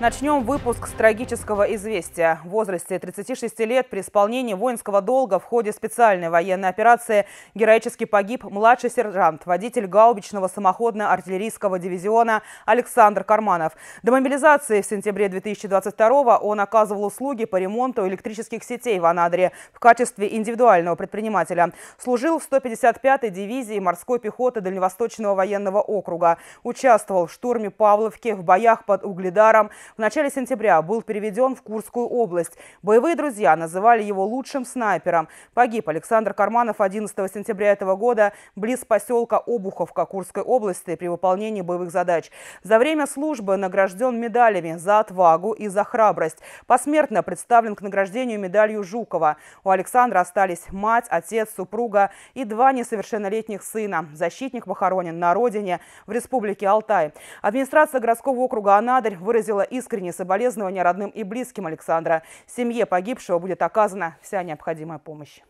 Начнем выпуск с трагического известия. В возрасте 36 лет при исполнении воинского долга в ходе специальной военной операции героически погиб младший сержант, водитель гаубичного самоходно-артиллерийского дивизиона Александр Карманов. До мобилизации в сентябре 2022 он оказывал услуги по ремонту электрических сетей в Анадыре в качестве индивидуального предпринимателя. Служил в 155-й дивизии морской пехоты Дальневосточного военного округа. Участвовал в штурме Павловки, в боях под Угледаром – в начале сентября был переведен в Курскую область. Боевые друзья называли его лучшим снайпером. Погиб Александр Карманов 11 сентября этого года близ поселка Обуховка Курской области при выполнении боевых задач. За время службы награжден медалями за отвагу и за храбрость. Посмертно представлен к награждению медалью Жукова. У Александра остались мать, отец, супруга и два несовершеннолетних сына. Защитник похоронен на родине в Республике Алтай. Администрация городского округа Анадырь выразила искренние соболезнования родным и близким Александра. Семье погибшего будет оказана вся необходимая помощь.